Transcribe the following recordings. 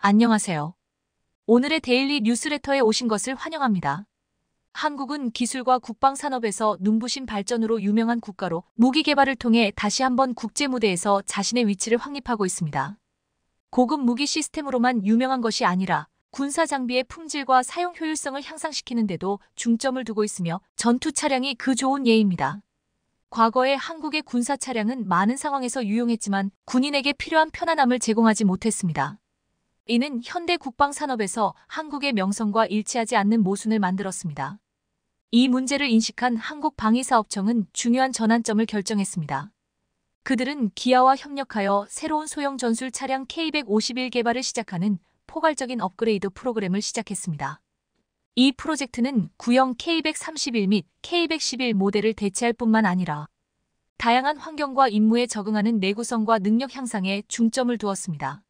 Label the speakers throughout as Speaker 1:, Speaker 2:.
Speaker 1: 안녕하세요. 오늘의 데일리 뉴스레터에 오신 것을 환영합니다. 한국은 기술과 국방산업에서 눈부신 발전으로 유명한 국가로 무기 개발을 통해 다시 한번 국제무대에서 자신의 위치를 확립하고 있습니다. 고급 무기 시스템으로만 유명한 것이 아니라 군사 장비의 품질과 사용 효율성을 향상시키는 데도 중점을 두고 있으며 전투 차량이 그 좋은 예입니다. 과거에 한국의 군사 차량은 많은 상황에서 유용했지만 군인에게 필요한 편안함을 제공하지 못했습니다. 이는 현대 국방산업에서 한국의 명성과 일치하지 않는 모순을 만들었습니다. 이 문제를 인식한 한국방위사업청은 중요한 전환점을 결정했습니다. 그들은 기아와 협력하여 새로운 소형 전술 차량 K151 개발을 시작하는 포괄적인 업그레이드 프로그램을 시작했습니다. 이 프로젝트는 구형 K131 및 K111 모델을 대체할 뿐만 아니라 다양한 환경과 임무에 적응하는 내구성과 능력 향상에 중점을 두었습니다.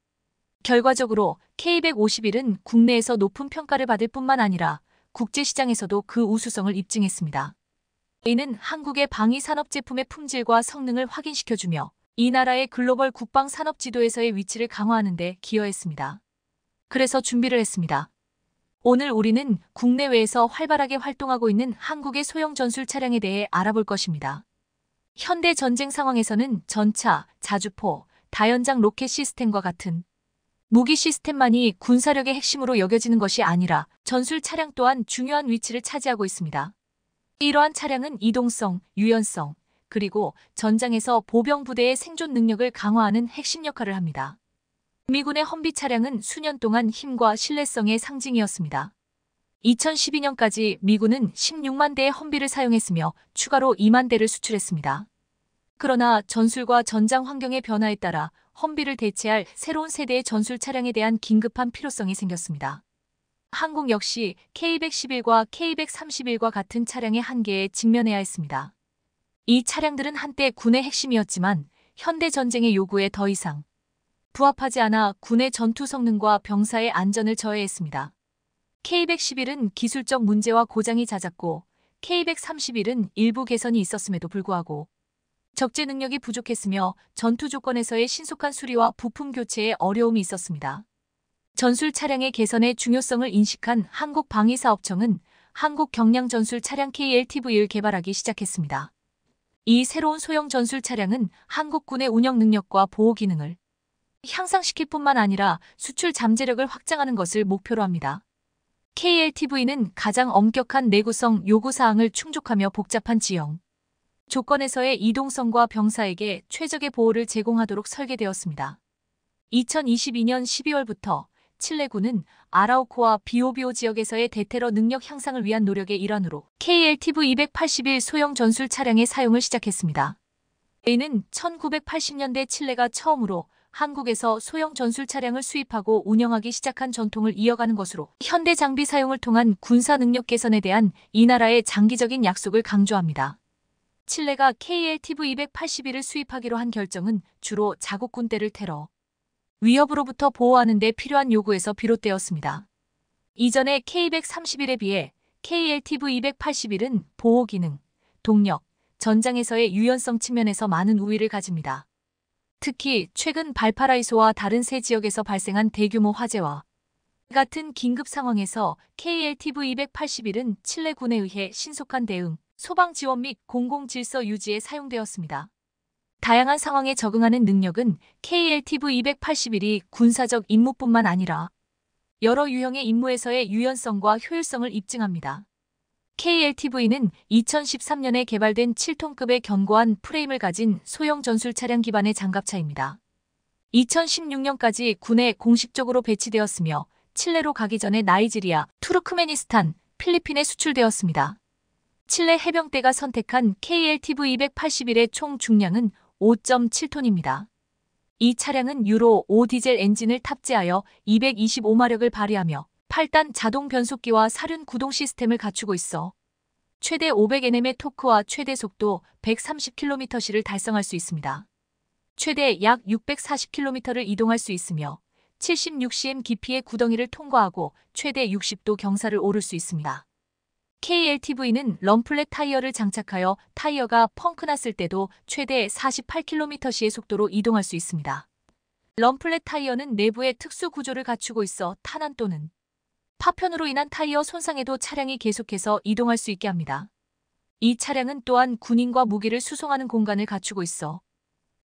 Speaker 1: 결과적으로 K151은 국내에서 높은 평가를 받을 뿐만 아니라 국제시장에서도 그 우수성을 입증했습니다. A는 한국의 방위산업 제품의 품질과 성능을 확인시켜주며 이 나라의 글로벌 국방산업 지도에서의 위치를 강화하는 데 기여했습니다. 그래서 준비를 했습니다. 오늘 우리는 국내외에서 활발하게 활동하고 있는 한국의 소형 전술 차량에 대해 알아볼 것입니다. 현대 전쟁 상황에서는 전차, 자주포, 다연장 로켓 시스템과 같은 무기 시스템만이 군사력의 핵심으로 여겨지는 것이 아니라 전술 차량 또한 중요한 위치를 차지하고 있습니다. 이러한 차량은 이동성, 유연성, 그리고 전장에서 보병 부대의 생존 능력을 강화하는 핵심 역할을 합니다. 미군의 험비 차량은 수년 동안 힘과 신뢰성의 상징이었습니다. 2012년까지 미군은 16만 대의 험비를 사용했으며 추가로 2만 대를 수출했습니다. 그러나 전술과 전장 환경의 변화에 따라 험비를 대체할 새로운 세대의 전술 차량에 대한 긴급한 필요성이 생겼습니다. 한국 역시 K111과 K131과 같은 차량의 한계에 직면해야 했습니다. 이 차량들은 한때 군의 핵심이었지만 현대 전쟁의 요구에 더 이상 부합하지 않아 군의 전투 성능과 병사의 안전을 저해했습니다. K111은 기술적 문제와 고장이 잦았고 K131은 일부 개선이 있었음에도 불구하고 적재 능력이 부족했으며 전투 조건에서의 신속한 수리와 부품 교체에 어려움이 있었습니다. 전술 차량의 개선의 중요성을 인식한 한국방위사업청은 한국경량전술차량 KLTV를 개발하기 시작했습니다. 이 새로운 소형 전술 차량은 한국군의 운영 능력과 보호 기능을 향상시킬 뿐만 아니라 수출 잠재력을 확장하는 것을 목표로 합니다. KLTV는 가장 엄격한 내구성 요구사항을 충족하며 복잡한 지형, 조건에서의 이동성과 병사에게 최적의 보호를 제공하도록 설계되었습니다. 2022년 12월부터 칠레군은 아라우코와 비오비오 지역에서의 대테러 능력 향상을 위한 노력의 일환으로 KLTV-281 소형 전술 차량의 사용을 시작했습니다. 이는 1980년대 칠레가 처음으로 한국에서 소형 전술 차량을 수입하고 운영하기 시작한 전통을 이어가는 것으로 현대 장비 사용을 통한 군사 능력 개선에 대한 이 나라의 장기적인 약속을 강조합니다. 칠레가 KLTV 281을 수입하기로 한 결정은 주로 자국 군대를 테러, 위협으로부터 보호하는 데 필요한 요구에서 비롯되었습니다. 이전에 K131에 비해 KLTV 281은 보호 기능, 동력, 전장에서의 유연성 측면에서 많은 우위를 가집니다. 특히 최근 발파라이소와 다른 세 지역에서 발생한 대규모 화재와 같은 긴급 상황에서 KLTV 281은 칠레군에 의해 신속한 대응, 소방 지원 및 공공 질서 유지에 사용되었습니다. 다양한 상황에 적응하는 능력은 KLTV 281이 군사적 임무뿐만 아니라 여러 유형의 임무에서의 유연성과 효율성을 입증합니다. KLTV는 2013년에 개발된 7톤급의 견고한 프레임을 가진 소형 전술 차량 기반의 장갑차입니다. 2016년까지 군에 공식적으로 배치되었으며 칠레로 가기 전에 나이지리아, 투르크메니스탄, 필리핀에 수출되었습니다. 칠레 해병대가 선택한 KLTV 281의 총 중량은 5.7톤입니다. 이 차량은 유로 5 디젤 엔진을 탑재하여 225마력을 발휘하며 8단 자동 변속기와 사륜 구동 시스템을 갖추고 있어 최대 500nm의 토크와 최대 속도 130km/h를 달성할 수 있습니다. 최대 약 640km를 이동할 수 있으며 76cm 깊이의 구덩이를 통과하고 최대 60도 경사를 오를 수 있습니다. KLTV는 럼플렛 타이어를 장착하여 타이어가 펑크났을 때도 최대 48km/시의 속도로 이동할 수 있습니다. 럼플렛 타이어는 내부에 특수 구조를 갖추고 있어 탄환 또는 파편으로 인한 타이어 손상에도 차량이 계속해서 이동할 수 있게 합니다. 이 차량은 또한 군인과 무기를 수송하는 공간을 갖추고 있어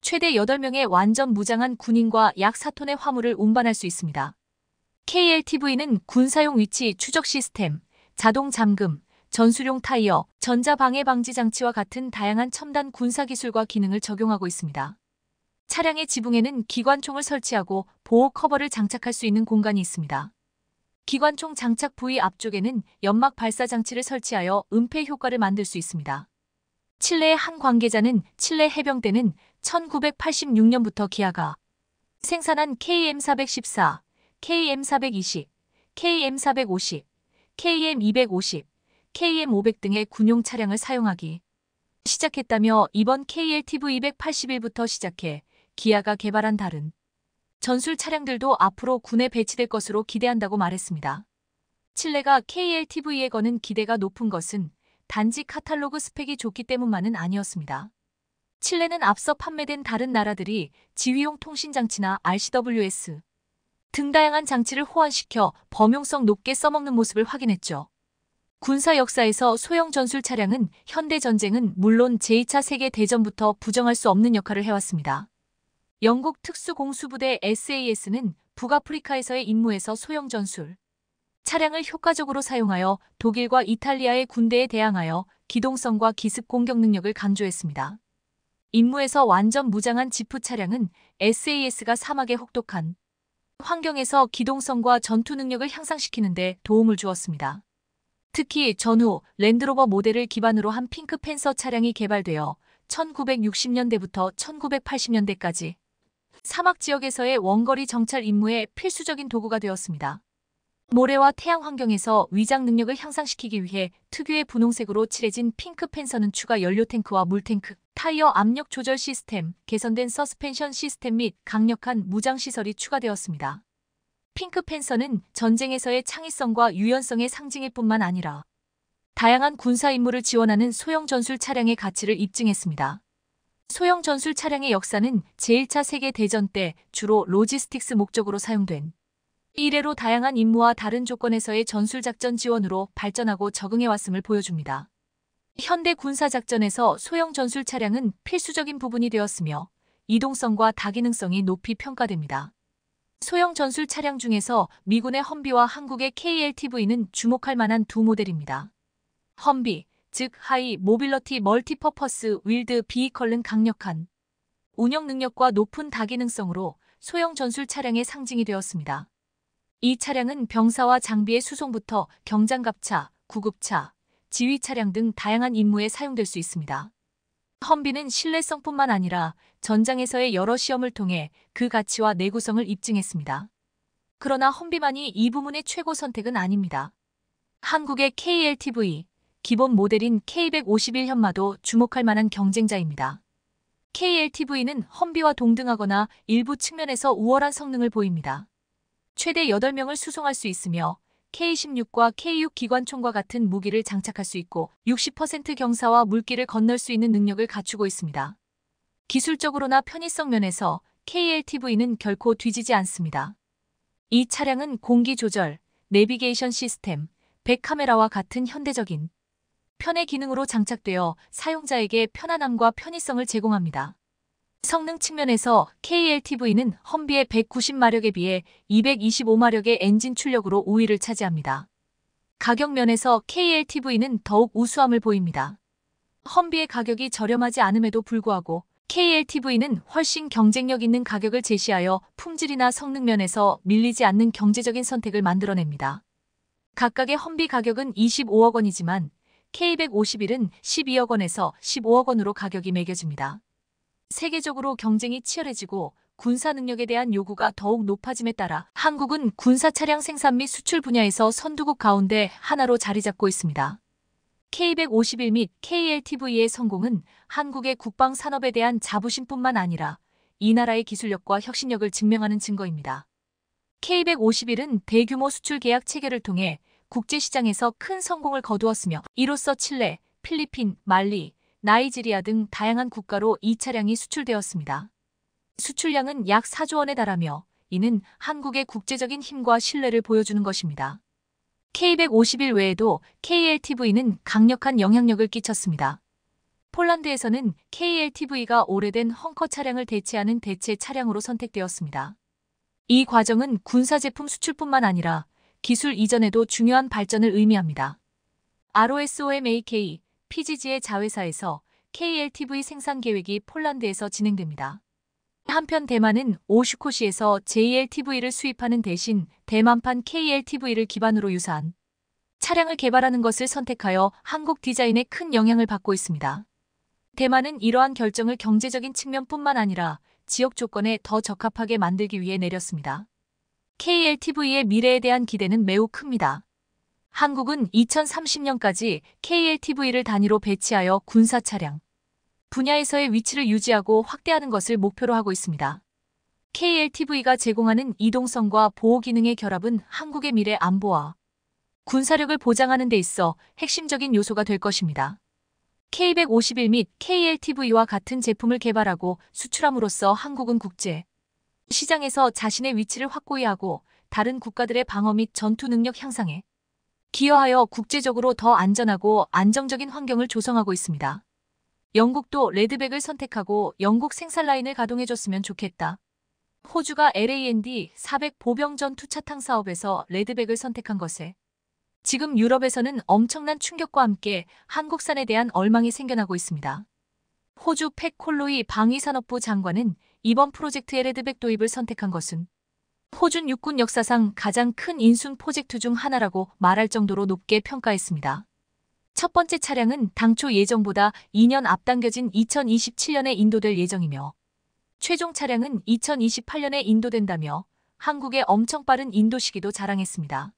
Speaker 1: 최대 8명의 완전 무장한 군인과 약 4톤의 화물을 운반할 수 있습니다. KLTV는 군사용 위치 추적 시스템, 자동 잠금, 전술용 타이어, 전자방해 방지 장치와 같은 다양한 첨단 군사 기술과 기능을 적용하고 있습니다. 차량의 지붕에는 기관총을 설치하고 보호 커버를 장착할 수 있는 공간이 있습니다. 기관총 장착 부위 앞쪽에는 연막 발사 장치를 설치하여 은폐 효과를 만들 수 있습니다. 칠레의 한 관계자는 칠레 해병대는 1986년부터 기아가 생산한 KM414, KM420, KM450, KM250, KM500 등의 군용 차량을 사용하기 시작했다며 이번 KLTV 281부터 시작해 기아가 개발한 다른 전술 차량들도 앞으로 군에 배치될 것으로 기대한다고 말했습니다. 칠레가 KLTV에 거는 기대가 높은 것은 단지 카탈로그 스펙이 좋기 때문만은 아니었습니다. 칠레는 앞서 판매된 다른 나라들이 지휘용 통신장치나 RCWS, 등다양한 장치를 호환시켜 범용성 높게 써먹는 모습을 확인했죠. 군사 역사에서 소형 전술 차량은 현대 전쟁은 물론 제2차 세계 대전부터 부정할 수 없는 역할을 해왔습니다. 영국 특수공수부대 SAS는 북아프리카에서의 임무에서 소형 전술 차량을 효과적으로 사용하여 독일과 이탈리아의 군대에 대항하여 기동성과 기습 공격 능력을 강조했습니다. 임무에서 완전 무장한 지프 차량은 SAS가 사막에 혹독한 환경에서 기동성과 전투 능력을 향상시키는데 도움을 주었습니다. 특히 전후 랜드로버 모델을 기반으로 한 핑크 팬서 차량이 개발되어 1960년대부터 1980년대까지 사막 지역에서의 원거리 정찰 임무에 필수적인 도구가 되었습니다. 모래와 태양 환경에서 위장 능력을 향상시키기 위해 특유의 분홍색으로 칠해진 핑크 팬서는 추가 연료 탱크와 물 탱크, 타이어 압력 조절 시스템, 개선된 서스펜션 시스템 및 강력한 무장시설이 추가되었습니다. 핑크 팬서는 전쟁에서의 창의성과 유연성의 상징일 뿐만 아니라 다양한 군사 임무를 지원하는 소형 전술 차량의 가치를 입증했습니다. 소형 전술 차량의 역사는 제1차 세계대전 때 주로 로지스틱스 목적으로 사용된 이래로 다양한 임무와 다른 조건에서의 전술작전 지원으로 발전하고 적응해왔음을 보여줍니다. 현대 군사작전에서 소형 전술 차량은 필수적인 부분이 되었으며 이동성과 다기능성이 높이 평가됩니다. 소형 전술 차량 중에서 미군의 험비와 한국의 KLTV는 주목할 만한 두 모델입니다. 험비, 즉 하이 모빌러티 멀티퍼퍼스 윌드 비이컬은 강력한 운영 능력과 높은 다기능성으로 소형 전술 차량의 상징이 되었습니다. 이 차량은 병사와 장비의 수송부터 경장갑차, 구급차, 지휘 차량 등 다양한 임무에 사용될 수 있습니다. 험비는 신뢰성뿐만 아니라 전장에서의 여러 시험을 통해 그 가치와 내구성을 입증했습니다. 그러나 험비만이 이 부문의 최고 선택은 아닙니다. 한국의 KLTV, 기본 모델인 K151 현마도 주목할 만한 경쟁자입니다. KLTV는 험비와 동등하거나 일부 측면에서 우월한 성능을 보입니다. 최대 8명을 수송할 수 있으며 K-16과 K-6 기관총과 같은 무기를 장착할 수 있고 60% 경사와 물길을 건널 수 있는 능력을 갖추고 있습니다. 기술적으로나 편의성 면에서 KLTV는 결코 뒤지지 않습니다. 이 차량은 공기 조절, 내비게이션 시스템, 백카메라와 같은 현대적인 편의 기능으로 장착되어 사용자에게 편안함과 편의성을 제공합니다. 성능 측면에서 KLTV는 험비의 190마력에 비해 225마력의 엔진 출력으로 5위를 차지합니다. 가격면에서 KLTV는 더욱 우수함을 보입니다. 험비의 가격이 저렴하지 않음에도 불구하고 KLTV는 훨씬 경쟁력 있는 가격을 제시하여 품질이나 성능면에서 밀리지 않는 경제적인 선택을 만들어냅니다. 각각의 험비 가격은 25억 원이지만 K151은 12억 원에서 15억 원으로 가격이 매겨집니다. 세계적으로 경쟁이 치열해지고 군사 능력에 대한 요구가 더욱 높아짐에 따라 한국은 군사 차량 생산 및 수출 분야에서 선두국 가운데 하나로 자리 잡고 있습니다. K151 및 KLTV의 성공은 한국의 국방 산업에 대한 자부심뿐만 아니라 이 나라의 기술력과 혁신력을 증명하는 증거입니다. K151은 대규모 수출 계약 체결을 통해 국제시장에서 큰 성공을 거두었으며 이로써 칠레, 필리핀, 말리, 나이지리아 등 다양한 국가로 이 차량이 수출되었습니다. 수출량은 약 4조 원에 달하며 이는 한국의 국제적인 힘과 신뢰를 보여주는 것입니다. K151 외에도 KLTV는 강력한 영향력을 끼쳤습니다. 폴란드에서는 KLTV가 오래된 헝커 차량을 대체하는 대체 차량으로 선택되었습니다. 이 과정은 군사제품 수출뿐만 아니라 기술 이전에도 중요한 발전을 의미합니다. ROSOMAK PGG의 자회사에서 KLTV 생산 계획이 폴란드에서 진행됩니다. 한편 대만은 오슈코시에서 JLTV를 수입하는 대신 대만판 KLTV를 기반으로 유사한 차량을 개발하는 것을 선택하여 한국 디자인에 큰 영향을 받고 있습니다. 대만은 이러한 결정을 경제적인 측면뿐만 아니라 지역 조건에 더 적합하게 만들기 위해 내렸습니다. KLTV의 미래에 대한 기대는 매우 큽니다. 한국은 2030년까지 KLTV를 단위로 배치하여 군사 차량 분야에서의 위치를 유지하고 확대하는 것을 목표로 하고 있습니다. KLTV가 제공하는 이동성과 보호 기능의 결합은 한국의 미래 안보와 군사력을 보장하는 데 있어 핵심적인 요소가 될 것입니다. K151 및 KLTV와 같은 제품을 개발하고 수출함으로써 한국은 국제 시장에서 자신의 위치를 확고히 하고 다른 국가들의 방어 및 전투 능력 향상에 기여하여 국제적으로 더 안전하고 안정적인 환경을 조성하고 있습니다. 영국도 레드백을 선택하고 영국 생산라인을 가동해줬으면 좋겠다. 호주가 LAND 400 보병 전 투차탕 사업에서 레드백을 선택한 것에 지금 유럽에서는 엄청난 충격과 함께 한국산에 대한 얼망이 생겨나고 있습니다. 호주 팩 콜로이 방위산업부 장관은 이번 프로젝트의 레드백 도입을 선택한 것은 포준 육군 역사상 가장 큰 인순 포젝트 중 하나라고 말할 정도로 높게 평가했습니다. 첫 번째 차량은 당초 예정보다 2년 앞당겨진 2027년에 인도될 예정이며 최종 차량은 2028년에 인도된다며 한국의 엄청 빠른 인도 시기도 자랑했습니다.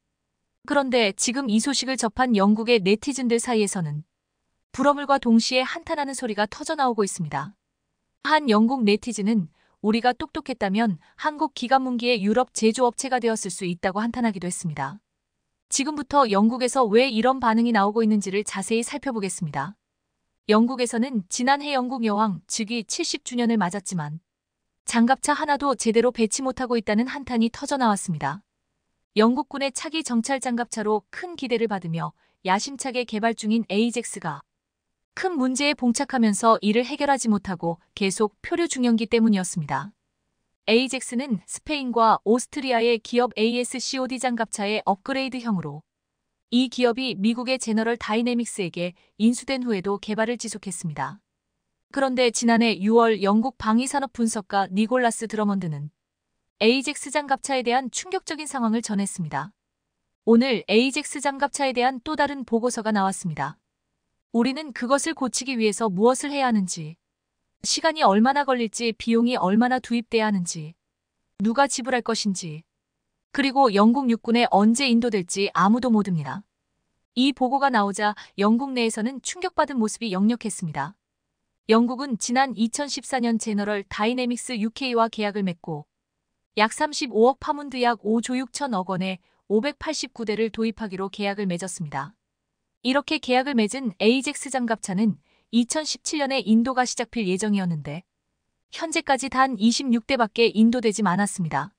Speaker 1: 그런데 지금 이 소식을 접한 영국의 네티즌들 사이에서는 불어물과 동시에 한탄하는 소리가 터져나오고 있습니다. 한 영국 네티즌은 우리가 똑똑했다면 한국 기관문기의 유럽 제조업체가 되었을 수 있다고 한탄하기도 했습니다. 지금부터 영국에서 왜 이런 반응이 나오고 있는지를 자세히 살펴보겠습니다. 영국에서는 지난해 영국 여왕 즉위 70주년을 맞았지만 장갑차 하나도 제대로 배치 못하고 있다는 한탄이 터져나왔습니다. 영국군의 차기 정찰 장갑차로 큰 기대를 받으며 야심차게 개발 중인 에이젝스가 큰 문제에 봉착하면서 이를 해결하지 못하고 계속 표류 중형기 때문이었습니다. 에이젝스는 스페인과 오스트리아의 기업 ASCOD 장갑차의 업그레이드형으로 이 기업이 미국의 제너럴 다이내믹스에게 인수된 후에도 개발을 지속했습니다. 그런데 지난해 6월 영국 방위산업 분석가 니골라스 드러먼드는 에이젝스 장갑차에 대한 충격적인 상황을 전했습니다. 오늘 에이젝스 장갑차에 대한 또 다른 보고서가 나왔습니다. 우리는 그것을 고치기 위해서 무엇을 해야 하는지, 시간이 얼마나 걸릴지 비용이 얼마나 투입돼야 하는지, 누가 지불할 것인지, 그리고 영국 육군에 언제 인도될지 아무도 모릅니다. 이 보고가 나오자 영국 내에서는 충격받은 모습이 역력했습니다. 영국은 지난 2014년 제너럴 다이내믹스 UK와 계약을 맺고 약 35억 파문드약 5조 6천억 원에 589대를 도입하기로 계약을 맺었습니다. 이렇게 계약을 맺은 에이젝스 장갑차는 2017년에 인도가 시작될 예정이었는데 현재까지 단 26대밖에 인도되지 않았습니다.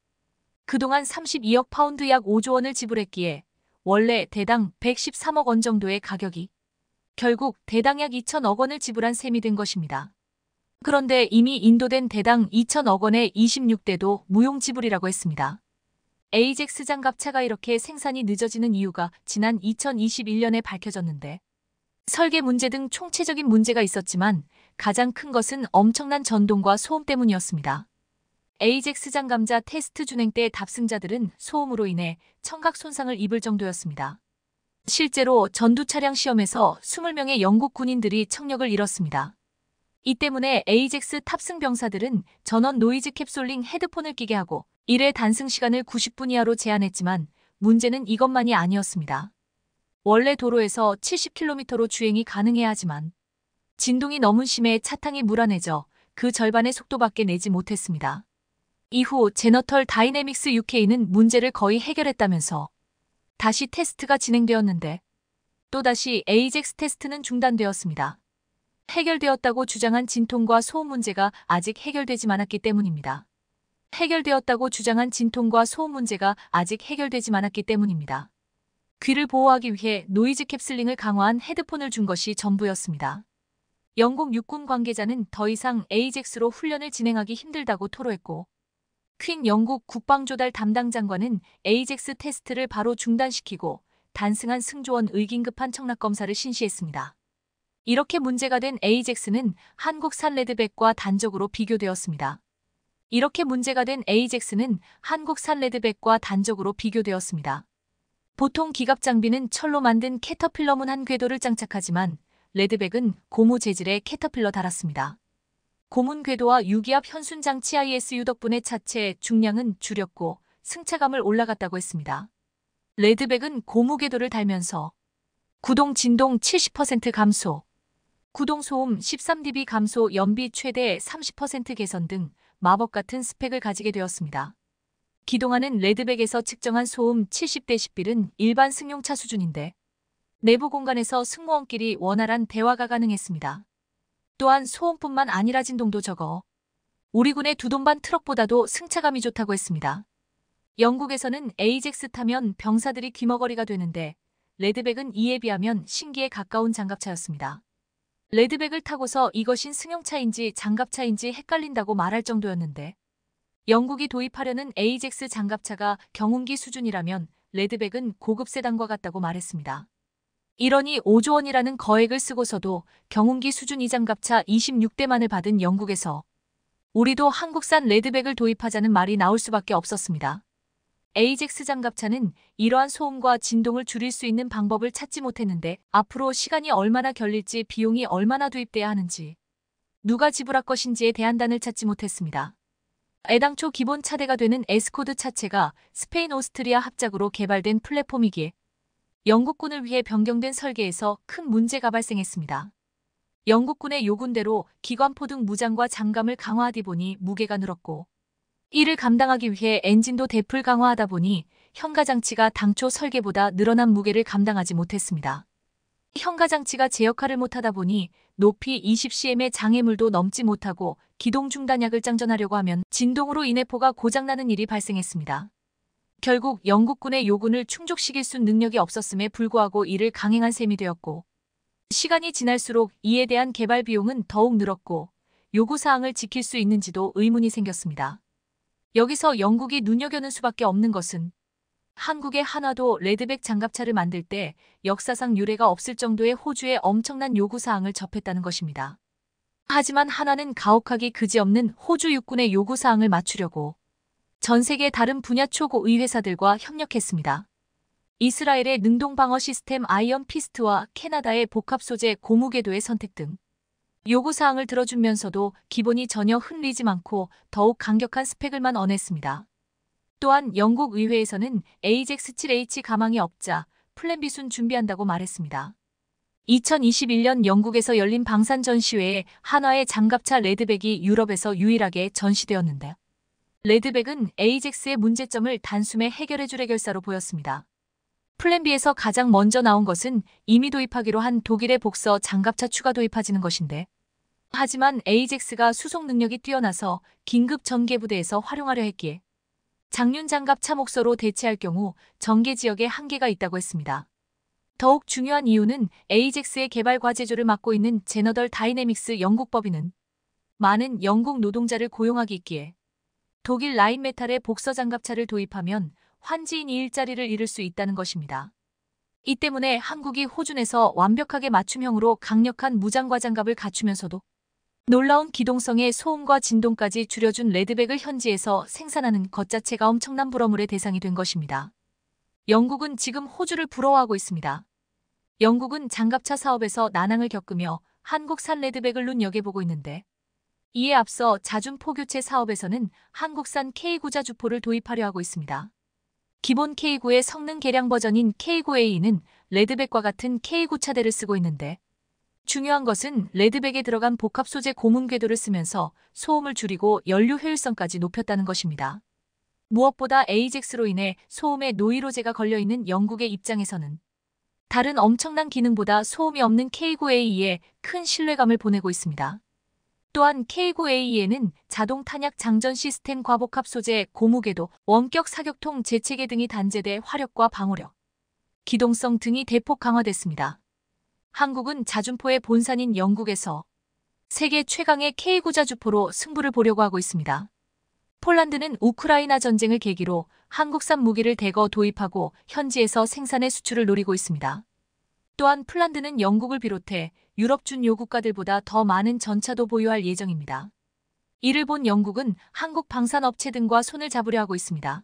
Speaker 1: 그동안 32억 파운드 약 5조 원을 지불했기에 원래 대당 113억 원 정도의 가격이 결국 대당 약 2천억 원을 지불한 셈이 된 것입니다. 그런데 이미 인도된 대당 2천억 원의 26대도 무용 지불이라고 했습니다. 에이젝스 장갑차가 이렇게 생산이 늦어지는 이유가 지난 2021년에 밝혀졌는데 설계 문제 등 총체적인 문제가 있었지만 가장 큰 것은 엄청난 전동과 소음 때문이었습니다. 에이젝스 장감자 테스트 준행 때 답승자들은 소음으로 인해 청각 손상을 입을 정도였습니다. 실제로 전두 차량 시험에서 20명의 영국 군인들이 청력을 잃었습니다. 이 때문에 에이젝스 탑승 병사들은 전원 노이즈 캡솔링 헤드폰을 끼게 하고 이래 단승 시간을 90분 이하로 제한했지만 문제는 이것만이 아니었습니다. 원래 도로에서 70km로 주행이 가능해야 하지만 진동이 너무 심해 차탕이 물안해져 그 절반의 속도밖에 내지 못했습니다. 이후 제너털 다이내믹스 UK는 문제를 거의 해결했다면서 다시 테스트가 진행되었는데 또다시 에이젝스 테스트는 중단되었습니다. 해결되었다고 주장한 진통과 소음 문제가 아직 해결되지 않았기 때문입니다. 해결되었다고 주장한 진통과 소음 문제가 아직 해결되지 않았기 때문입니다. 귀를 보호하기 위해 노이즈 캡슬링을 강화한 헤드폰을 준 것이 전부였습니다. 영국 육군 관계자는 더 이상 에이젝스로 훈련을 진행하기 힘들다고 토로했고 퀸 영국 국방조달 담당 장관은 에이젝스 테스트를 바로 중단시키고 단승한 승조원 의긴급한 청락 검사를 신시했습니다. 이렇게 문제가 된 에이젝스는 한국산 레드백과 단적으로 비교되었습니다. 이렇게 문제가 된 에이젝스는 한국산 레드백과 단적으로 비교되었습니다. 보통 기갑 장비는 철로 만든 캐터필러문 한 궤도를 장착하지만 레드백은 고무 재질의 캐터필러 달았습니다. 고문 궤도와 유기압 현순 장치 ISU 덕분에 차체 중량은 줄였고 승차감을 올라갔다고 했습니다. 레드백은 고무 궤도를 달면서 구동 진동 70% 감소, 구동 소음 13dB 감소, 연비 최대 30% 개선 등 마법 같은 스펙을 가지게 되었습니다. 기동하는 레드백에서 측정한 소음 70대 10빌은 일반 승용차 수준인데 내부 공간에서 승무원끼리 원활한 대화가 가능했습니다. 또한 소음뿐만 아니라 진동도 적어 우리 군의 두돈반 트럭보다도 승차감이 좋다고 했습니다. 영국에서는 에이젝스 타면 병사들이 귀머거리가 되는데 레드백은 이에 비하면 신기에 가까운 장갑차였습니다. 레드백을 타고서 이것이 승용차인지 장갑차인지 헷갈린다고 말할 정도였는데 영국이 도입하려는 에이젝스 장갑차가 경운기 수준이라면 레드백은 고급 세단과 같다고 말했습니다. 이러니 5조 원이라는 거액을 쓰고서도 경운기 수준 이장갑차 26대만을 받은 영국에서 우리도 한국산 레드백을 도입하자는 말이 나올 수밖에 없었습니다. 에이젝스 장갑차는 이러한 소음과 진동을 줄일 수 있는 방법을 찾지 못했는데 앞으로 시간이 얼마나 걸릴지 비용이 얼마나 투입돼야 하는지 누가 지불할 것인지에 대한 단을 찾지 못했습니다. 애당초 기본 차대가 되는 에스코드 차체가 스페인 오스트리아 합작으로 개발된 플랫폼이기에 영국군을 위해 변경된 설계에서 큰 문제가 발생했습니다. 영국군의 요군대로 기관포 등 무장과 장감을 강화하디 보니 무게가 늘었고 이를 감당하기 위해 엔진도 대풀 강화하다 보니 현가장치가 당초 설계보다 늘어난 무게를 감당하지 못했습니다. 현가장치가 제 역할을 못하다 보니 높이 20cm의 장애물도 넘지 못하고 기동 중단약을 장전하려고 하면 진동으로 인해 포가 고장나는 일이 발생했습니다. 결국 영국군의 요군을 충족시킬 수 능력이 없었음에 불구하고 이를 강행한 셈이 되었고 시간이 지날수록 이에 대한 개발 비용은 더욱 늘었고 요구사항을 지킬 수 있는지도 의문이 생겼습니다. 여기서 영국이 눈여겨는 수밖에 없는 것은 한국의 하나도 레드백 장갑차를 만들 때 역사상 유례가 없을 정도의 호주의 엄청난 요구사항을 접했다는 것입니다. 하지만 하나는 가혹하기 그지없는 호주 육군의 요구사항을 맞추려고 전 세계 다른 분야 초고 의회사들과 협력했습니다. 이스라엘의 능동방어 시스템 아이언 피스트와 캐나다의 복합소재 고무궤도의 선택 등 요구사항을 들어주면서도 기본이 전혀 흔리지 않고 더욱 강력한 스펙을만 언했습니다. 또한 영국 의회에서는 AJAX-7H 가망이 없자 플랜 비순 준비한다고 말했습니다. 2021년 영국에서 열린 방산 전시회에 한화의 장갑차 레드백이 유럽에서 유일하게 전시되었는데 레드백은 에이젝스의 문제점을 단숨에 해결해줄 해결사로 보였습니다. 플랜 비에서 가장 먼저 나온 것은 이미 도입하기로 한 독일의 복서 장갑차 추가 도입하지는 것인데 하지만 에이젝스가 수송 능력이 뛰어나서 긴급 전개부대에서 활용하려 했기에 장륜장갑 차목소로 대체할 경우 전개 지역에 한계가 있다고 했습니다. 더욱 중요한 이유는 에이젝스의 개발 과제조를 맡고 있는 제너덜 다이내믹스 영국 법인은 많은 영국 노동자를 고용하기 있기에 독일 라인메탈의 복서 장갑차를 도입하면 환지인이 일자리를 잃을 수 있다는 것입니다. 이 때문에 한국이 호준에서 완벽하게 맞춤형으로 강력한 무장과 장갑을 갖추면서도 놀라운 기동성의 소음과 진동까지 줄여준 레드백을 현지에서 생산하는 것 자체가 엄청난 불어물의 대상이 된 것입니다. 영국은 지금 호주를 부러워하고 있습니다. 영국은 장갑차 사업에서 난항을 겪으며 한국산 레드백을 눈여겨보고 있는데 이에 앞서 자준 포교체 사업에서는 한국산 K9자 주포를 도입하려 하고 있습니다. 기본 K9의 성능 개량 버전인 K9A는 레드백과 같은 K9 차대를 쓰고 있는데 중요한 것은 레드백에 들어간 복합 소재 고문 궤도를 쓰면서 소음을 줄이고 연료 효율성까지 높였다는 것입니다. 무엇보다 에이젝스로 인해 소음의 노이로제가 걸려있는 영국의 입장에서는 다른 엄청난 기능보다 소음이 없는 K9A에 큰 신뢰감을 보내고 있습니다. 또한 K9A에는 자동 탄약 장전 시스템 과복합 소재 고무궤도, 원격 사격통 재체계 등이 단제돼 화력과 방어력, 기동성 등이 대폭 강화됐습니다. 한국은 자준포의 본산인 영국에서 세계 최강의 K9 자주포로 승부를 보려고 하고 있습니다. 폴란드는 우크라이나 전쟁을 계기로 한국산 무기를 대거 도입하고 현지에서 생산의 수출을 노리고 있습니다. 또한 폴란드는 영국을 비롯해 유럽 준요 국가들보다 더 많은 전차도 보유할 예정입니다. 이를 본 영국은 한국 방산업체 등과 손을 잡으려 하고 있습니다.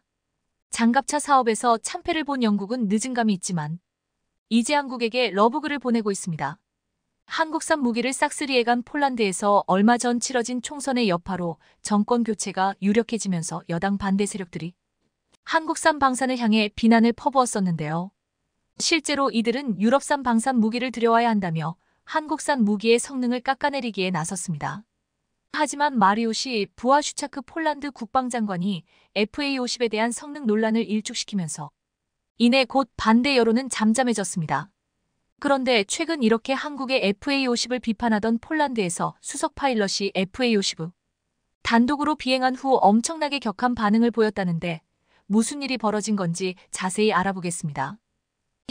Speaker 1: 장갑차 사업에서 참패를 본 영국은 늦은 감이 있지만 이제 한국에게 러브글을 보내고 있습니다. 한국산 무기를 싹쓸이해 간 폴란드에서 얼마 전 치러진 총선의 여파로 정권 교체가 유력해지면서 여당 반대 세력들이 한국산 방산을 향해 비난을 퍼부었었는데요. 실제로 이들은 유럽산 방산 무기를 들여와야 한다며 한국산 무기의 성능을 깎아내리기에 나섰습니다. 하지만 마리오시 부하슈차크 폴란드 국방장관이 FA50에 대한 성능 논란을 일축시키면서 이내 곧 반대 여론은 잠잠해졌습니다. 그런데 최근 이렇게 한국의 FA50을 비판하던 폴란드에서 수석 파일럿이 FA50 단독으로 비행한 후 엄청나게 격한 반응을 보였다는데 무슨 일이 벌어진 건지 자세히 알아보겠습니다.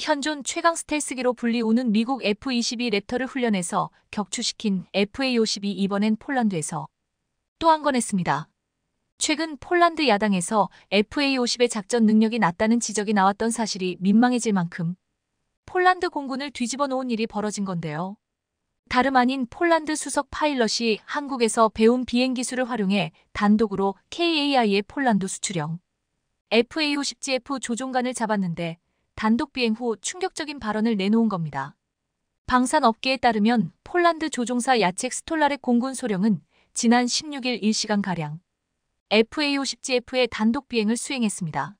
Speaker 1: 현존 최강 스텔스기로 불리우는 미국 F-22 랩터를 훈련해서 격추시킨 FA-52 이번엔 폴란드에서 또 한 건 했습니다. 최근 폴란드 야당에서 FA-50의 작전 능력이 낮다는 지적이 나왔던 사실이 민망해질 만큼 폴란드 공군을 뒤집어 놓은 일이 벌어진 건데요. 다름 아닌 폴란드 수석 파일럿이 한국에서 배운 비행 기술을 활용해 단독으로 KAI의 폴란드 수출형 FA-50GF 조종관을 잡았는데 단독 비행 후 충격적인 발언을 내놓은 겁니다. 방산 업계에 따르면 폴란드 조종사 야책 스톨라렉 공군 소령은 지난 16일 1시간가량 FA-50GF의 단독 비행을 수행했습니다.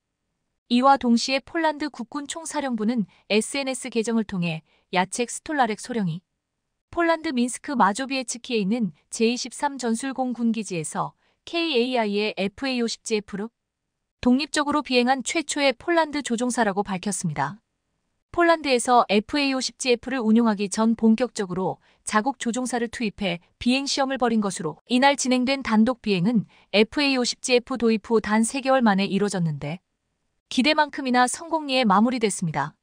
Speaker 1: 이와 동시에 폴란드 국군 총사령부는 SNS 계정을 통해 야책 스톨라렉 소령이 폴란드 민스크 마조비에츠키에 있는 제23 전술공 군기지에서 KAI의 FA-50GF로 독립적으로 비행한 최초의 폴란드 조종사라고 밝혔습니다. 폴란드에서 FA-50GF를 운용하기 전 본격적으로 자국 조종사를 투입해 비행시험을 벌인 것으로 이날 진행된 단독 비행은 FA50GF 도입 후 단 3개월 만에 이뤄졌는데 기대만큼이나 성공리에 마무리됐습니다.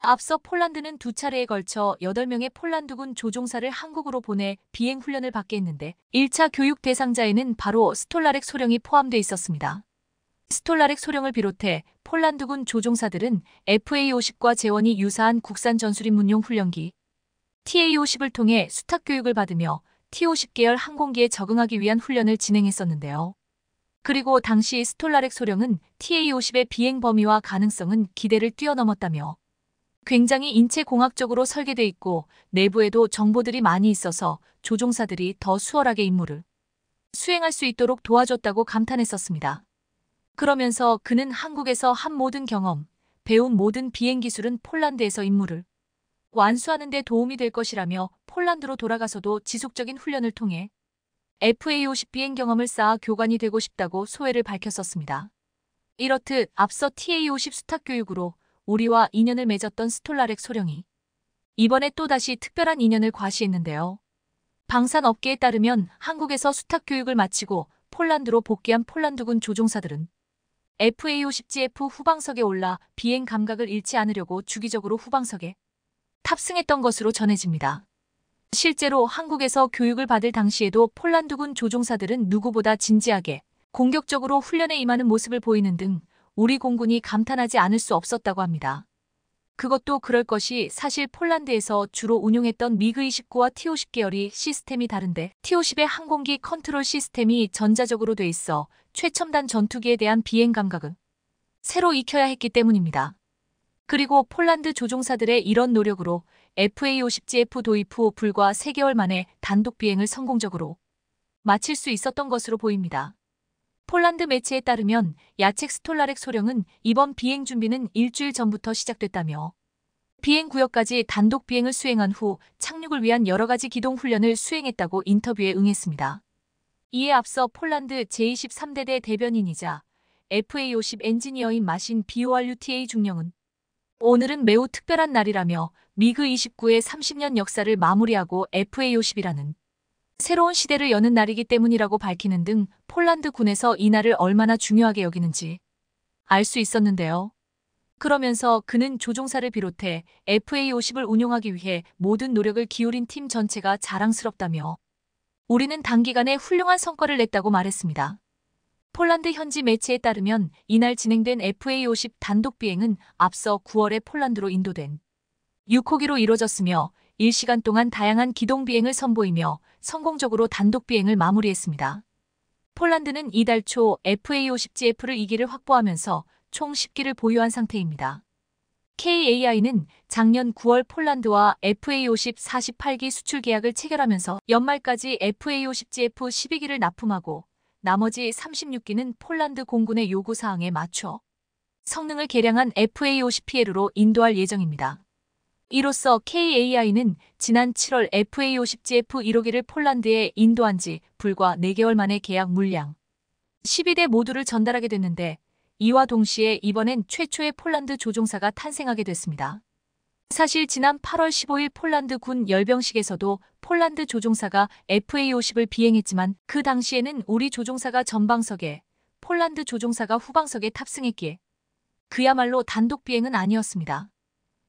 Speaker 1: 앞서 폴란드는 두 차례에 걸쳐 8명의 폴란드군 조종사를 한국으로 보내 비행 훈련을 받게 했는데 1차 교육 대상자에는 바로 스톨라렉 소령이 포함돼 있었습니다. 스톨라렉 소령을 비롯해 폴란드군 조종사들은 FA50과 재원이 유사한 국산 전술인 문용 훈련기 TA-50을 통해 수탁 교육을 받으며 T-50 계열 항공기에 적응하기 위한 훈련을 진행했었는데요. 그리고 당시 스톨라렉 소령은 TA-50의 비행 범위와 가능성은 기대를 뛰어넘었다며 굉장히 인체공학적으로 설계돼 있고 내부에도 정보들이 많이 있어서 조종사들이 더 수월하게 임무를 수행할 수 있도록 도와줬다고 감탄했었습니다. 그러면서 그는 한국에서 한 모든 경험, 배운 모든 비행 기술은 폴란드에서 임무를 완수하는 데 도움이 될 것이라며 폴란드로 돌아가서도 지속적인 훈련을 통해 FA-50 비행 경험을 쌓아 교관이 되고 싶다고 소회를 밝혔었습니다. 이렇듯 앞서 TA-50 수탁 교육으로 우리와 인연을 맺었던 스톨라렉 소령이 이번에 또다시 특별한 인연을 과시했는데요. 방산 업계에 따르면 한국에서 수탁 교육을 마치고 폴란드로 복귀한 폴란드군 조종사들은 FA-50GF 후방석에 올라 비행 감각을 잃지 않으려고 주기적으로 후방석에 탑승했던 것으로 전해집니다. 실제로 한국에서 교육을 받을 당시에도 폴란드군 조종사들은 누구보다 진지하게 공격적으로 훈련에 임하는 모습을 보이는 등 우리 공군이 감탄하지 않을 수 없었다고 합니다. 그것도 그럴 것이 사실 폴란드에서 주로 운용했던 미그29와 t 1 0 계열이 시스템이 다른데 t 1 0의 항공기 컨트롤 시스템이 전자적으로 돼 있어 최첨단 전투기에 대한 비행 감각은 새로 익혀야 했기 때문입니다. 그리고 폴란드 조종사들의 이런 노력으로 FA50GF 도입 후 불과 3개월 만에 단독 비행을 성공적으로 마칠 수 있었던 것으로 보입니다. 폴란드 매체에 따르면 야책 스톨라렉 소령은 이번 비행 준비는 일주일 전부터 시작됐다며 비행 구역까지 단독 비행을 수행한 후 착륙을 위한 여러 가지 기동 훈련을 수행했다고 인터뷰에 응했습니다. 이에 앞서 폴란드 제23대대 대변인이자 FA50 엔지니어인 마신 b o 알 u t a 중령은 오늘은 매우 특별한 날이라며 미그 29의 30년 역사를 마무리하고 FA 5 0이라는 새로운 시대를 여는 날이기 때문이라고 밝히는 등 폴란드 군에서 이 날을 얼마나 중요하게 여기는지 알 수 있었는데요. 그러면서 그는 조종사를 비롯해 FA 50을 운용하기 위해 모든 노력을 기울인 팀 전체가 자랑스럽다며 우리는 단기간에 훌륭한 성과를 냈다고 말했습니다. 폴란드 현지 매체에 따르면 이날 진행된 FA50 단독 비행은 앞서 9월에 폴란드로 인도된 6호기로 이뤄졌으며 1시간 동안 다양한 기동 비행을 선보이며 성공적으로 단독 비행을 마무리했습니다. 폴란드는 이달 초 FA50GF를 2기를 확보하면서 총 10기를 보유한 상태입니다. KAI는 작년 9월 폴란드와 FA50 48기 수출 계약을 체결하면서 연말까지 FA50GF 12기를 납품하고 나머지 36기는 폴란드 공군의 요구사항에 맞춰 성능을 개량한 f a 5 0 p l 로 인도할 예정입니다. 이로써 KAI는 지난 7월 FA-50GF 1호기를 폴란드에 인도한 지 불과 4개월 만에 계약 물량 12대 모두를 전달하게 됐는데 이와 동시에 이번엔 최초의 폴란드 조종사가 탄생하게 됐습니다. 사실 지난 8월 15일 폴란드 군 열병식에서도 폴란드 조종사가 FA-50을 비행했지만 그 당시에는 우리 조종사가 전방석에 폴란드 조종사가 후방석에 탑승했기에 그야말로 단독 비행은 아니었습니다.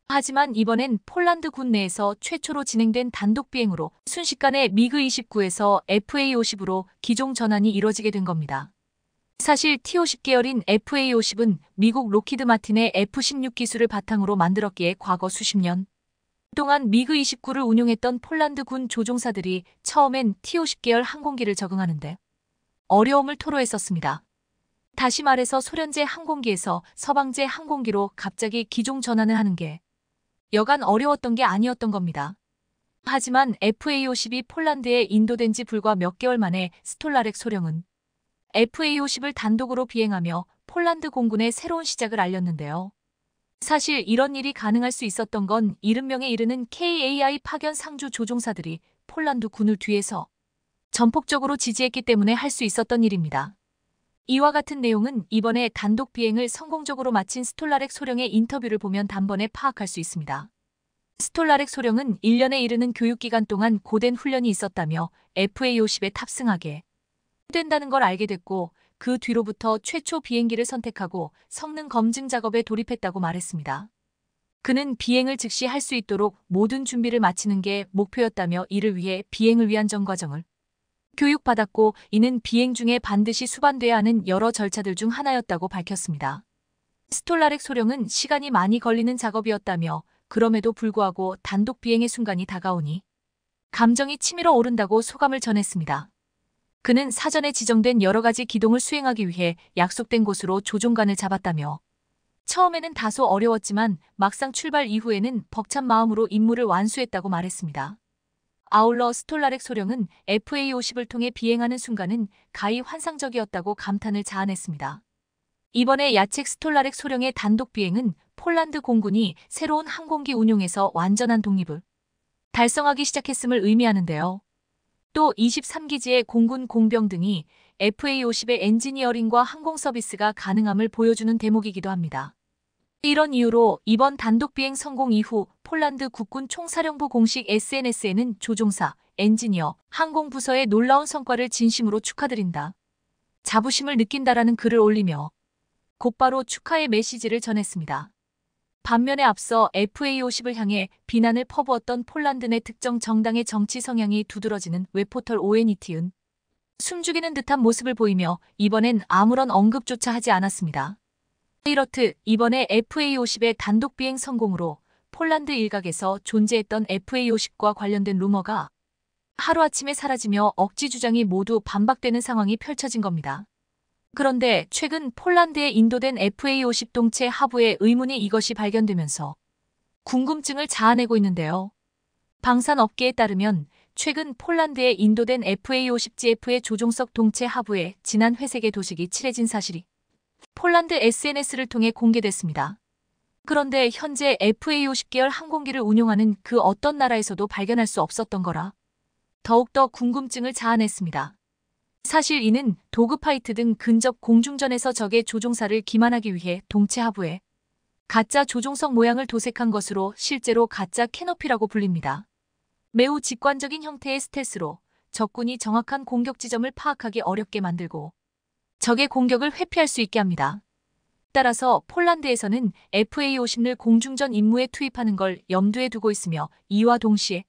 Speaker 1: 하지만 이번엔 폴란드 군 내에서 최초로 진행된 단독 비행으로 순식간에 미그 29에서 FA-50으로 기종 전환이 이뤄지게 된 겁니다. 사실 T50 계열인 FA50은 미국 로키드 마틴의 F16 기술을 바탕으로 만들었기에 과거 수십 년 동안 미그 29를 운용했던 폴란드 군 조종사들이 처음엔 T50 계열 항공기를 적응하는데 어려움을 토로했었습니다. 다시 말해서 소련제 항공기에서 서방제 항공기로 갑자기 기종 전환을 하는 게 여간 어려웠던 게 아니었던 겁니다. 하지만 FA50이 폴란드에 인도된 지 불과 몇 개월 만에 스톨라렉 소령은 FA-50을 단독으로 비행하며 폴란드 공군의 새로운 시작을 알렸는데요. 사실 이런 일이 가능할 수 있었던 건 이름명에 이르는 KAI 파견 상주 조종사들이 폴란드 군을 뒤에서 전폭적으로 지지했기 때문에 할 수 있었던 일입니다. 이와 같은 내용은 이번에 단독 비행을 성공적으로 마친 스톨라렉 소령의 인터뷰를 보면 단번에 파악할 수 있습니다. 스톨라렉 소령은 1년에 이르는 교육기간 동안 고된 훈련이 있었다며 FA-50에 탑승하게 된다는 걸 알게 됐고 그 뒤로부터 최초 비행기를 선택하고 성능 검증 작업에 돌입했다고 말했습니다. 그는 비행을 즉시 할 수 있도록 모든 준비를 마치는 게 목표였다며 이를 위해 비행을 위한 전 과정을 교육받았고 이는 비행 중에 반드시 수반돼야 하는 여러 절차들 중 하나였다고 밝혔습니다. 스톨라렉 소령은 시간이 많이 걸리는 작업이었다며 그럼에도 불구하고 단독 비행의 순간이 다가오니 감정이 치밀어 오른다고 소감을 전했습니다. 그는 사전에 지정된 여러 가지 기동을 수행하기 위해 약속된 곳으로 조종간을 잡았다며 처음에는 다소 어려웠지만 막상 출발 이후에는 벅찬 마음으로 임무를 완수했다고 말했습니다. 아울러 스톨라렉 소령은 FA50을 통해 비행하는 순간은 가히 환상적이었다고 감탄을 자아냈습니다. 이번에 야책 스톨라렉 소령의 단독 비행은 폴란드 공군이 새로운 항공기 운용에서 완전한 독립을 달성하기 시작했음을 의미하는데요. 또 23기지의 공군 공병 등이 FA-50의 엔지니어링과 항공 서비스가 가능함을 보여주는 대목이기도 합니다. 이런 이유로 이번 단독 비행 성공 이후 폴란드 국군 총사령부 공식 SNS에는 조종사, 엔지니어, 항공부서의 놀라운 성과를 진심으로 축하드린다. 자부심을 느낀다라는 글을 올리며 곧바로 축하의 메시지를 전했습니다. 반면에 앞서 FA50을 향해 비난을 퍼부었던 폴란드 내 특정 정당의 정치 성향이 두드러지는 웹포털 오에니티은 숨죽이는 듯한 모습을 보이며 이번엔 아무런 언급조차 하지 않았습니다. 이렇듯 이번에 FA50의 단독 비행 성공으로 폴란드 일각에서 존재했던 FA50과 관련된 루머가 하루아침에 사라지며 억지 주장이 모두 반박되는 상황이 펼쳐진 겁니다. 그런데 최근 폴란드에 인도된 FA50 동체 하부의 의문이 이것이 발견되면서 궁금증을 자아내고 있는데요. 방산업계에 따르면 최근 폴란드에 인도된 FA50GF의 조종석 동체 하부에 진한 회색의 도식이 칠해진 사실이 폴란드 SNS를 통해 공개됐습니다. 그런데 현재 FA50 계열 항공기를 운용하는 그 어떤 나라에서도 발견할 수 없었던 거라 더욱더 궁금증을 자아냈습니다. 사실 이는 도그파이트 등 근접 공중전에서 적의 조종사를 기만하기 위해 동체 하부에 가짜 조종석 모양을 도색한 것으로 실제로 가짜 캐노피라고 불립니다. 매우 직관적인 형태의 스탯으로 적군이 정확한 공격 지점을 파악하기 어렵게 만들고 적의 공격을 회피할 수 있게 합니다. 따라서 폴란드에서는 FA-50을 공중전 임무에 투입하는 걸 염두에 두고 있으며 이와 동시에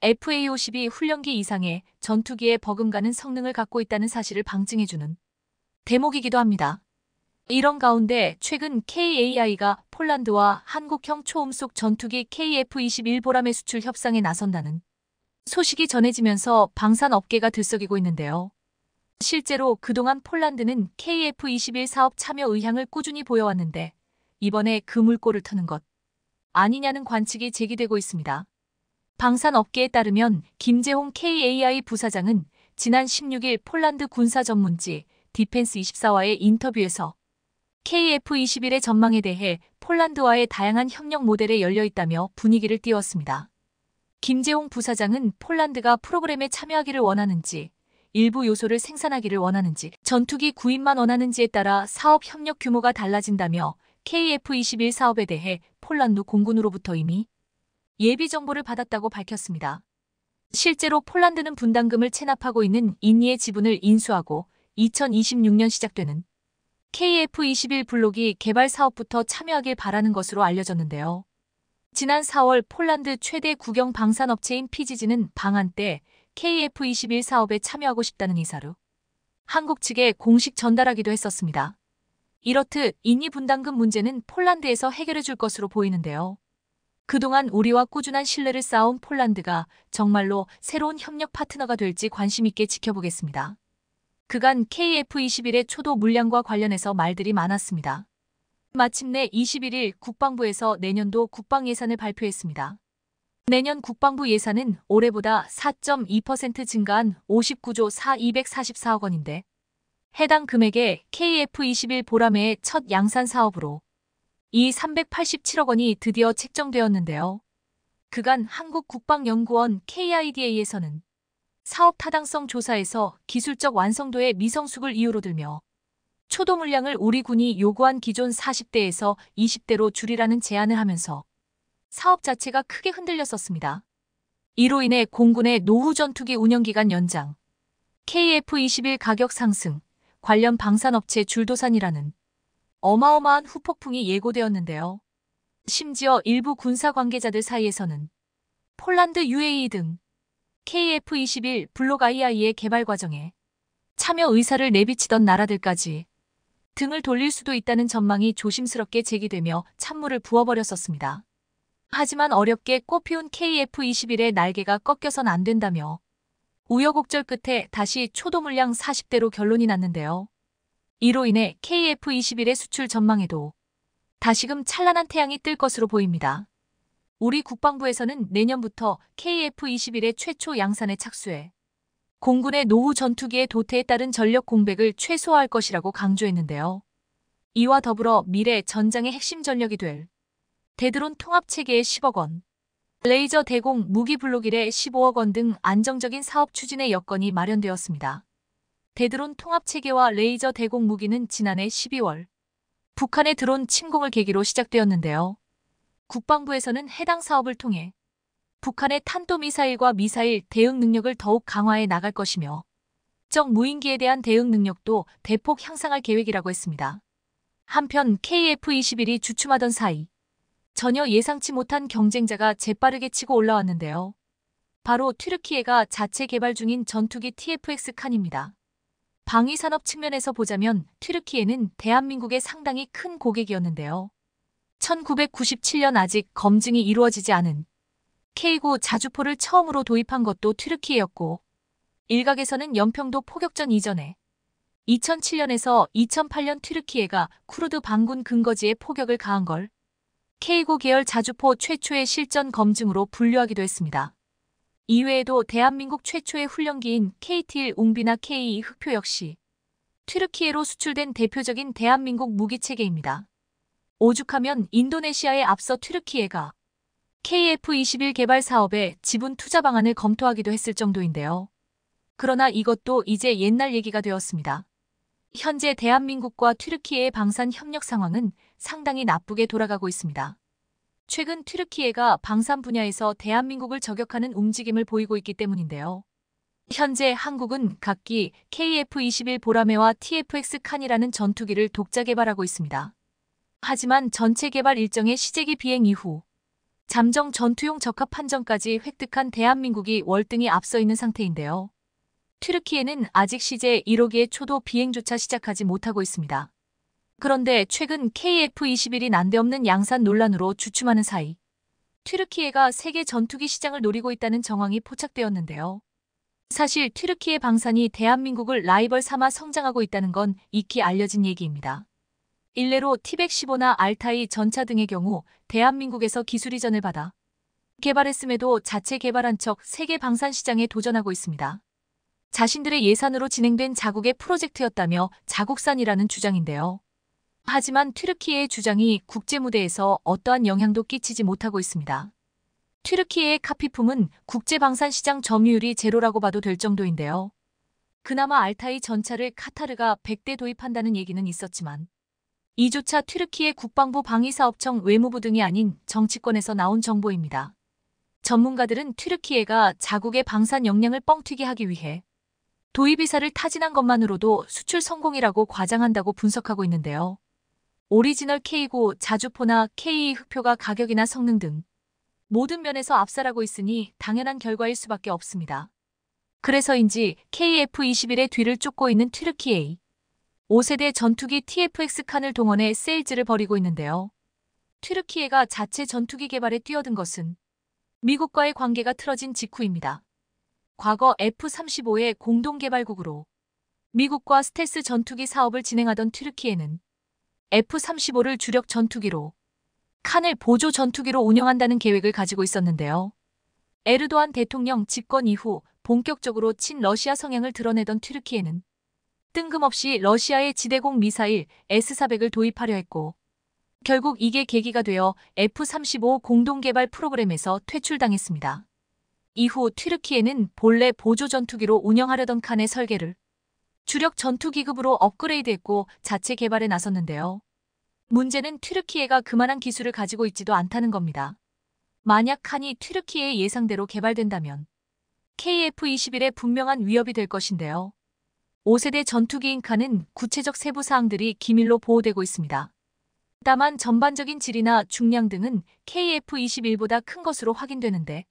Speaker 1: f a 5 2 훈련기 이상의 전투기에 버금가는 성능을 갖고 있다는 사실을 방증해주는 대목이기도 합니다. 이런 가운데 최근 KAI가 폴란드와 한국형 초음속 전투기 KF-21 보람의 수출 협상에 나선다는 소식이 전해지면서 방산 업계가 들썩이고 있는데요. 실제로 그동안 폴란드는 KF-21 사업 참여 의향을 꾸준히 보여왔는데 이번에 그 물꼬를 트는 것 아니냐는 관측이 제기되고 있습니다. 방산업계에 따르면 김재홍 KAI 부사장은 지난 16일 폴란드 군사 전문지 디펜스24와의 인터뷰에서 KF-21의 전망에 대해 폴란드와의 다양한 협력 모델에 열려 있다며 분위기를 띄웠습니다. 김재홍 부사장은 폴란드가 프로그램에 참여하기를 원하는지, 일부 요소를 생산하기를 원하는지, 전투기 구입만 원하는지에 따라 사업 협력 규모가 달라진다며 KF-21 사업에 대해 폴란드 공군으로부터 이미 예비 정보를 받았다고 밝혔습니다. 실제로 폴란드는 분담금을 체납하고 있는 인니의 지분을 인수하고 2026년 시작되는 KF21 블록이 개발 사업부터 참여하길 바라는 것으로 알려졌는데요. 지난 4월 폴란드 최대 국영 방산업체인 PGG는 방한 때 KF21 사업에 참여하고 싶다는 이사로 한국 측에 공식 전달하기도 했었습니다. 이렇듯 인이 분담금 문제는 폴란드에서 해결해 줄 것으로 보이는데요. 그동안 우리와 꾸준한 신뢰를 쌓아온 폴란드가 정말로 새로운 협력 파트너가 될지 관심 있게 지켜보겠습니다. 그간 KF-21의 초도 물량과 관련해서 말들이 많았습니다. 마침내 21일 국방부에서 내년도 국방 예산을 발표했습니다. 내년 국방부 예산은 올해보다 4.2% 증가한 59조 4,244억 원인데 해당 금액의 KF-21 보람의 첫 양산 사업으로 이 387억 원이 드디어 책정되었는데요. 그간 한국국방연구원 KIDA에서는 사업 타당성 조사에서 기술적 완성도의 미성숙을 이유로 들며 초도 물량을 우리 군이 요구한 기존 40대에서 20대로 줄이라는 제안을 하면서 사업 자체가 크게 흔들렸었습니다. 이로 인해 공군의 노후 전투기 운영기간 연장, KF-21 가격 상승, 관련 방산업체 줄도산이라는 어마어마한 후폭풍이 예고되었는데요. 심지어 일부 군사 관계자들 사이에서는 폴란드 UAE 등 KF-21 블록 II의 개발 과정에 참여 의사를 내비치던 나라들까지 등을 돌릴 수도 있다는 전망이 조심스럽게 제기되며 찬물을 부어버렸었습니다. 하지만 어렵게 꽃피운 KF-21의 날개가 꺾여선 안 된다며 우여곡절 끝에 다시 초도 물량 40대로 결론이 났는데요. 이로 인해 KF-21의 수출 전망에도 다시금 찬란한 태양이 뜰 것으로 보입니다. 우리 국방부에서는 내년부터 KF-21의 최초 양산에 착수해 공군의 노후 전투기의 도태에 따른 전력 공백을 최소화할 것이라고 강조했는데요. 이와 더불어 미래 전장의 핵심 전력이 될 대드론 통합체계의 10억 원, 레이저 대공 무기 블록 일의 15억 원 등 안정적인 사업 추진의 여건이 마련되었습니다. 대드론 통합체계와 레이저 대공 무기는 지난해 12월 북한의 드론 침공을 계기로 시작되었는데요. 국방부에서는 해당 사업을 통해 북한의 탄도미사일과 미사일 대응 능력을 더욱 강화해 나갈 것이며 적 무인기에 대한 대응 능력도 대폭 향상할 계획이라고 했습니다. 한편 KF-21이 주춤하던 사이 전혀 예상치 못한 경쟁자가 재빠르게 치고 올라왔는데요. 바로 트르키에가 자체 개발 중인 전투기 TFX 칸입니다. 방위산업 측면에서 보자면 트르키에는 대한민국의 상당히 큰 고객이었는데요. 1997년 아직 검증이 이루어지지 않은 K9 자주포를 처음으로 도입한 것도 트르키예였고 일각에서는 연평도 포격전 이전에 2007년에서 2008년 트르키에가 쿠르드 반군 근거지에 포격을 가한 걸 K9 계열 자주포 최초의 실전 검증으로 분류하기도 했습니다. 이외에도 대한민국 최초의 훈련기인 KT-1 웅비나 k e 흑표 역시 트르키에로 수출된 대표적인 대한민국 무기체계입니다. 오죽하면 인도네시아에 앞서 트르키에가 KF-21 개발 사업에 지분 투자 방안을 검토하기도 했을 정도인데요. 그러나 이것도 이제 옛날 얘기가 되었습니다. 현재 대한민국과 트르키에의 방산 협력 상황은 상당히 나쁘게 돌아가고 있습니다. 최근 트르키예가 방산 분야에서 대한민국을 저격하는 움직임을 보이고 있기 때문인데요. 현재 한국은 각기 KF-21 보라매와 TFX 칸이라는 전투기를 독자 개발하고 있습니다. 하지만 전체 개발 일정의 시제기 비행 이후 잠정 전투용 적합 판정까지 획득한 대한민국이 월등히 앞서 있는 상태인데요. 트르키에는 아직 시제 1호기의 초도 비행조차 시작하지 못하고 있습니다. 그런데 최근 KF-21이 난데없는 양산 논란으로 주춤하는 사이 트르키에가 세계 전투기 시장을 노리고 있다는 정황이 포착되었는데요. 사실 트르키예 방산이 대한민국을 라이벌 삼아 성장하고 있다는 건 익히 알려진 얘기입니다. 일례로 T-115나 알타이 전차 등의 경우 대한민국에서 기술 이전을 받아 개발했음에도 자체 개발한 척 세계 방산 시장에 도전하고 있습니다. 자신들의 예산으로 진행된 자국의 프로젝트였다며 자국산이라는 주장인데요. 하지만 트르키의 주장이 국제무대에서 어떠한 영향도 끼치지 못하고 있습니다. 트르키의 카피품은 국제방산시장 점유율이 제로라고 봐도 될 정도인데요. 그나마 알타이 전차를 카타르가 100대 도입한다는 얘기는 있었지만 이조차 트르키의 국방부 방위사업청 외무부 등이 아닌 정치권에서 나온 정보입니다. 전문가들은 트르키예가 자국의 방산 역량을 뻥튀기 하기 위해 도입 이사를 타진한 것만으로도 수출 성공이라고 과장한다고 분석하고 있는데요. 오리지널 K고 자주포나 K 흑표가 가격이나 성능 등 모든 면에서 압살하고 있으니 당연한 결과일 수밖에 없습니다. 그래서인지 KF-21의 뒤를 쫓고 있는 트르키 A 5세대 전투기 TFX 칸을 동원해 세일즈를 벌이고 있는데요. 트르키예가 자체 전투기 개발에 뛰어든 것은 미국과의 관계가 틀어진 직후입니다. 과거 F-35의 공동 개발국으로 미국과 스텔스 전투기 사업을 진행하던 트르키예는 F-35를 주력 전투기로 칸을 보조 전투기로 운영한다는 계획을 가지고 있었는데요. 에르도안 대통령 집권 이후 본격적으로 친러시아 성향을 드러내던 트르키에는 뜬금없이 러시아의 지대공 미사일 S-400을 도입하려 했고 결국 이게 계기가 되어 F-35 공동개발 프로그램에서 퇴출당했습니다. 이후 트르키에는 본래 보조 전투기로 운영하려던 칸의 설계를 주력 전투기급으로 업그레이드했고 자체 개발에 나섰는데요. 문제는 트르키에가 그만한 기술을 가지고 있지도 않다는 겁니다. 만약 칸이 트르키에 예상대로 개발된다면 k f 2 1에 분명한 위협이 될 것인데요. 5세대 전투기인 칸은 구체적 세부 사항들이 기밀로 보호되고 있습니다. 다만 전반적인 질이나 중량 등은 KF-21보다 큰 것으로 확인되는데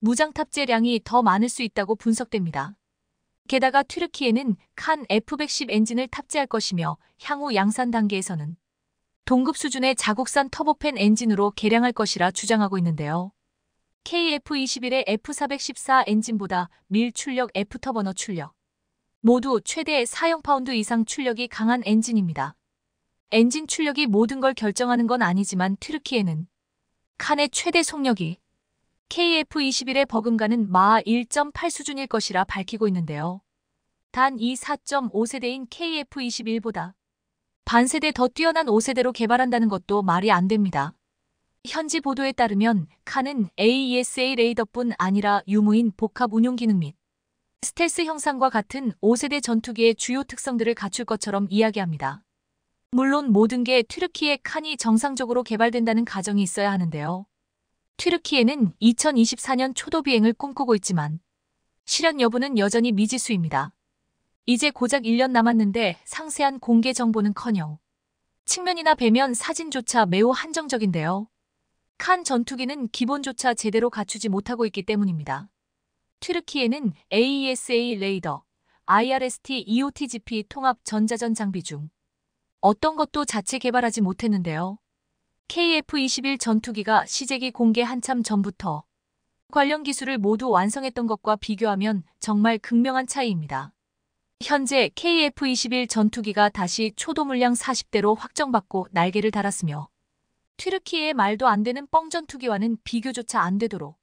Speaker 1: 무장 탑재량이 더 많을 수 있다고 분석됩니다. 게다가 트르키에는칸 F-110 엔진을 탑재할 것이며 향후 양산 단계에서는 동급 수준의 자국산 터보팬 엔진으로 개량할 것이라 주장하고 있는데요. KF-21의 F-414 엔진보다 밀출력 F터버너 출력 모두 최대 4형파운드 이상 출력이 강한 엔진입니다. 엔진 출력이 모든 걸 결정하는 건 아니지만 트르키에는 칸의 최대 속력이 KF21의 버금가는 마하 1.8 수준일 것이라 밝히고 있는데요. 단 이 4.5세대인 KF21보다 반세대 더 뛰어난 5세대로 개발한다는 것도 말이 안 됩니다. 현지 보도에 따르면 칸은 AESA 레이더뿐 아니라 유무인 복합 운용 기능 및 스텔스 형상과 같은 5세대 전투기의 주요 특성들을 갖출 것처럼 이야기합니다. 물론 모든 게트르키의 칸이 정상적으로 개발된다는 가정이 있어야 하는데요. 트르키에는 2024년 초도 비행을 꿈꾸고 있지만 실현 여부는 여전히 미지수입니다. 이제 고작 1년 남았는데 상세한 공개 정보는커녕 측면이나 배면 사진조차 매우 한정적인데요. 칸 전투기는 기본조차 제대로 갖추지 못하고 있기 때문입니다. 트르키에는 AESA 레이더, IRST EOTGP 통합 전자전 장비 중 어떤 것도 자체 개발하지 못했는데요. KF-21 전투기가 시제기 공개 한참 전부터 관련 기술을 모두 완성했던 것과 비교하면 정말 극명한 차이입니다. 현재 KF-21 전투기가 다시 초도 물량 40대로 확정받고 날개를 달았으며 튀르키의 말도 안 되는 뻥전투기와는 비교조차 안 되도록